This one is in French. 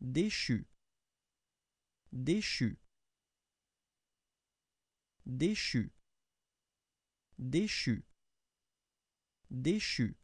déchu déchu déchu déchu déchu